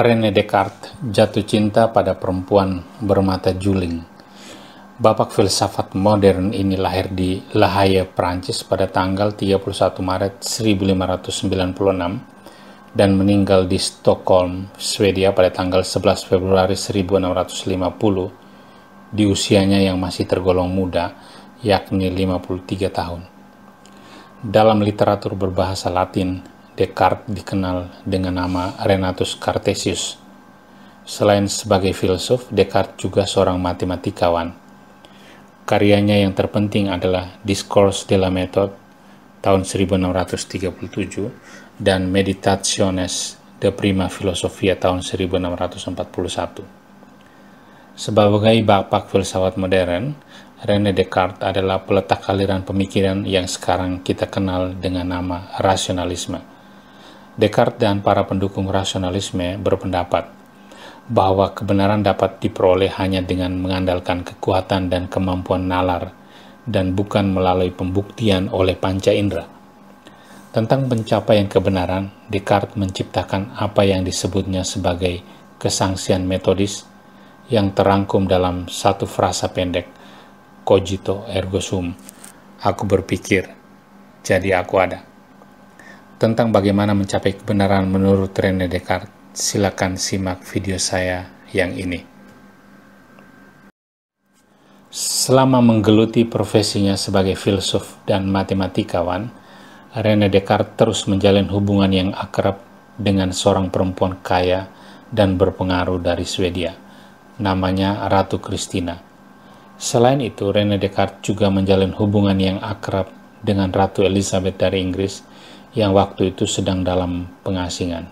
Rene Descartes jatuh cinta pada perempuan bermata juling. Bapak filsafat modern ini lahir di La Haye, Prancis pada tanggal 31 Maret 1596 dan meninggal di Stockholm, Swedia pada tanggal 11 Februari 1650 di usianya yang masih tergolong muda, yakni 53 tahun. Dalam literatur berbahasa Latin, Descartes dikenal dengan nama Renatus Cartesius. Selain sebagai filsuf, Descartes juga seorang matematikawan. Karyanya yang terpenting adalah Discourse de la Méthode tahun 1637 dan Meditationes de Prima Philosophia tahun 1641. Sebagai bapak filsafat modern, René Descartes adalah peletak aliran pemikiran yang sekarang kita kenal dengan nama rasionalisme. Descartes dan para pendukung rasionalisme berpendapat bahwa kebenaran dapat diperoleh hanya dengan mengandalkan kekuatan dan kemampuan nalar dan bukan melalui pembuktian oleh panca indera. Tentang pencapaian kebenaran, Descartes menciptakan apa yang disebutnya sebagai kesangsian metodis yang terangkum dalam satu frasa pendek, cogito ergo sum, aku berpikir, jadi aku ada tentang bagaimana mencapai kebenaran menurut Rene Descartes, silakan simak video saya yang ini. Selama menggeluti profesinya sebagai filsuf dan matematikawan, Rene Descartes terus menjalin hubungan yang akrab dengan seorang perempuan kaya dan berpengaruh dari Swedia. Namanya Ratu Christina. Selain itu, Rene Descartes juga menjalin hubungan yang akrab dengan Ratu Elizabeth dari Inggris yang waktu itu sedang dalam pengasingan.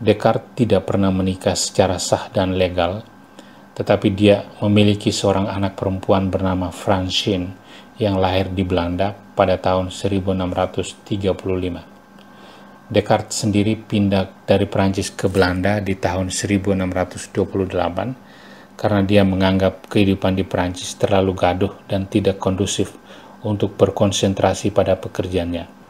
Descartes tidak pernah menikah secara sah dan legal, tetapi dia memiliki seorang anak perempuan bernama Francine yang lahir di Belanda pada tahun 1635. Descartes sendiri pindah dari Prancis ke Belanda di tahun 1628 karena dia menganggap kehidupan di Prancis terlalu gaduh dan tidak kondusif untuk berkonsentrasi pada pekerjaannya.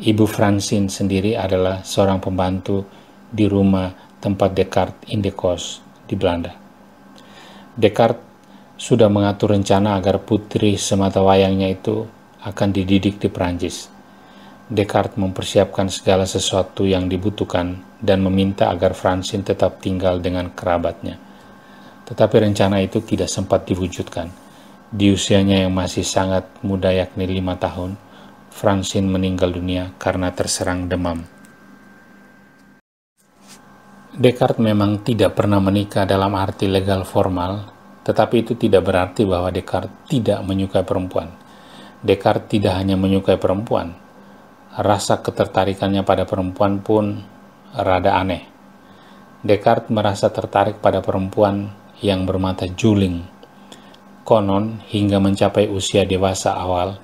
Ibu Francine sendiri adalah seorang pembantu di rumah tempat Descartes Indekos di Belanda. Descartes sudah mengatur rencana agar putri semata wayangnya itu akan dididik di Perancis. Descartes mempersiapkan segala sesuatu yang dibutuhkan dan meminta agar Francine tetap tinggal dengan kerabatnya. Tetapi rencana itu tidak sempat diwujudkan. Di usianya yang masih sangat muda yakni lima tahun, Francine meninggal dunia karena terserang demam. Descartes memang tidak pernah menikah dalam arti legal formal, tetapi itu tidak berarti bahwa Descartes tidak menyukai perempuan. Descartes tidak hanya menyukai perempuan, rasa ketertarikannya pada perempuan pun rada aneh. Descartes merasa tertarik pada perempuan yang bermata juling. Konon, hingga mencapai usia dewasa awal,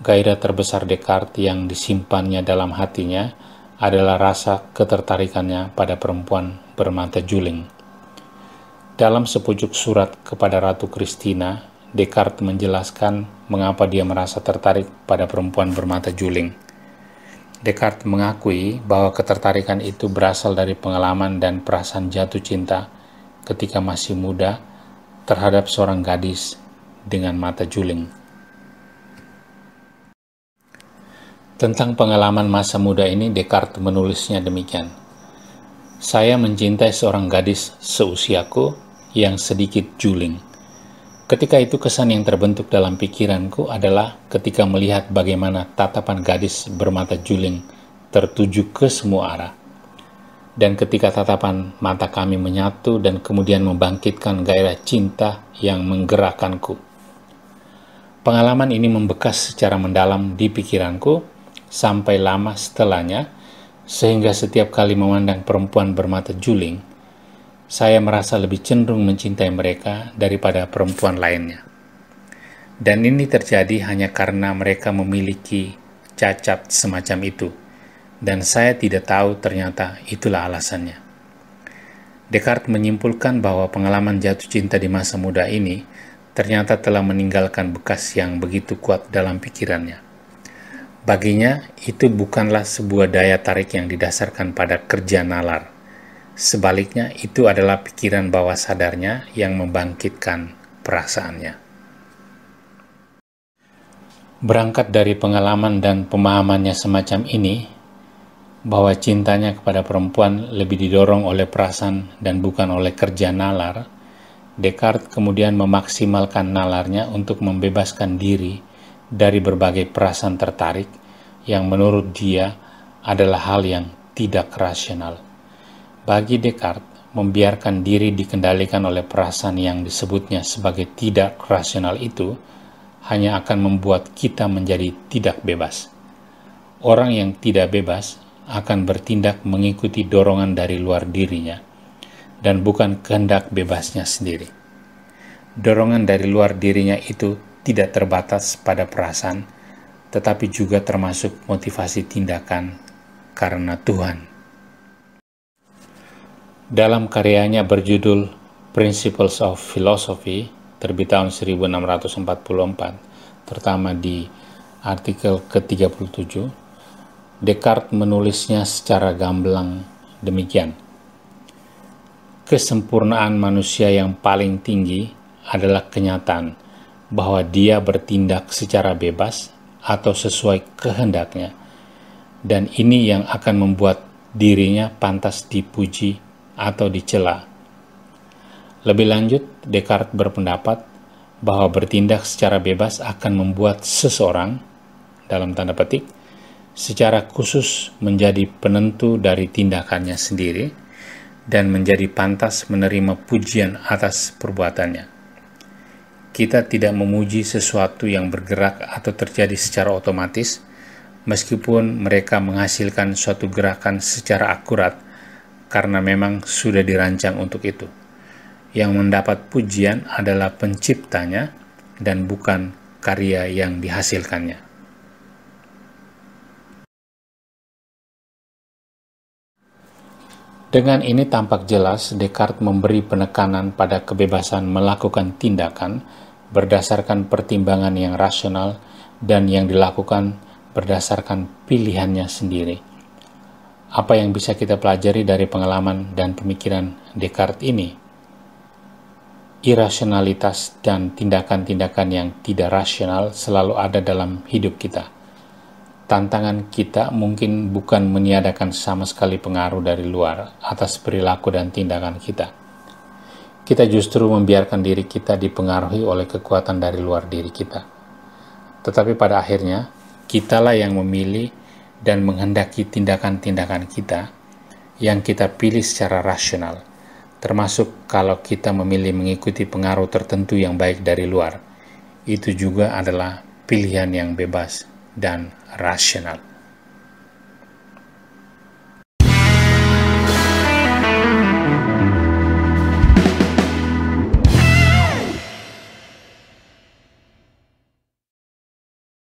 gairah terbesar Descartes yang disimpannya dalam hatinya adalah rasa ketertarikannya pada perempuan bermata juling. Dalam sepucuk surat kepada Ratu Christina, Descartes menjelaskan mengapa dia merasa tertarik pada perempuan bermata juling. Descartes mengakui bahwa ketertarikan itu berasal dari pengalaman dan perasaan jatuh cinta ketika masih muda terhadap seorang gadis dengan mata juling. Tentang pengalaman masa muda ini, Descartes menulisnya demikian. Saya mencintai seorang gadis seusiaku yang sedikit juling. Ketika itu kesan yang terbentuk dalam pikiranku adalah ketika melihat bagaimana tatapan gadis bermata juling tertuju ke semua arah. Dan ketika tatapan mata kami menyatu dan kemudian membangkitkan gairah cinta yang menggerakanku. Pengalaman ini membekas secara mendalam di pikiranku sampai lama setelahnya, sehingga setiap kali memandang perempuan bermata juling, saya merasa lebih cenderung mencintai mereka daripada perempuan lainnya. Dan ini terjadi hanya karena mereka memiliki cacat semacam itu, dan saya tidak tahu ternyata itulah alasannya. Descartes menyimpulkan bahwa pengalaman jatuh cinta di masa muda ini ternyata telah meninggalkan bekas yang begitu kuat dalam pikirannya Baginya, itu bukanlah sebuah daya tarik yang didasarkan pada kerja nalar. Sebaliknya, itu adalah pikiran bawah sadarnya yang membangkitkan perasaannya. Berangkat dari pengalaman dan pemahamannya semacam ini, bahwa cintanya kepada perempuan lebih didorong oleh perasaan dan bukan oleh kerja nalar, Descartes kemudian memaksimalkan nalarnya untuk membebaskan diri dari berbagai perasaan tertarik yang menurut dia adalah hal yang tidak rasional. Bagi Descartes, membiarkan diri dikendalikan oleh perasaan yang disebutnya sebagai tidak rasional itu hanya akan membuat kita menjadi tidak bebas. Orang yang tidak bebas akan bertindak mengikuti dorongan dari luar dirinya dan bukan kehendak bebasnya sendiri. Dorongan dari luar dirinya itu tidak terbatas pada perasaan tetapi juga termasuk motivasi tindakan karena Tuhan. Dalam karyanya berjudul Principles of Philosophy, terbit tahun 1644, terutama di artikel ke-37, Descartes menulisnya secara gamblang demikian. Kesempurnaan manusia yang paling tinggi adalah kenyataan bahwa dia bertindak secara bebas atau sesuai kehendaknya, dan ini yang akan membuat dirinya pantas dipuji atau dicela. Lebih lanjut, Descartes berpendapat bahwa bertindak secara bebas akan membuat seseorang, dalam tanda petik, secara khusus menjadi penentu dari tindakannya sendiri dan menjadi pantas menerima pujian atas perbuatannya. Kita tidak memuji sesuatu yang bergerak atau terjadi secara otomatis, meskipun mereka menghasilkan suatu gerakan secara akurat, karena memang sudah dirancang untuk itu. Yang mendapat pujian adalah penciptanya dan bukan karya yang dihasilkannya. Dengan ini tampak jelas Descartes memberi penekanan pada kebebasan melakukan tindakan berdasarkan pertimbangan yang rasional dan yang dilakukan berdasarkan pilihannya sendiri. Apa yang bisa kita pelajari dari pengalaman dan pemikiran Descartes ini? Irasionalitas dan tindakan-tindakan yang tidak rasional selalu ada dalam hidup kita. Tantangan kita mungkin bukan meniadakan sama sekali pengaruh dari luar atas perilaku dan tindakan kita kita justru membiarkan diri kita dipengaruhi oleh kekuatan dari luar diri kita. Tetapi pada akhirnya, kitalah yang memilih dan menghendaki tindakan-tindakan kita yang kita pilih secara rasional, termasuk kalau kita memilih mengikuti pengaruh tertentu yang baik dari luar. Itu juga adalah pilihan yang bebas dan rasional.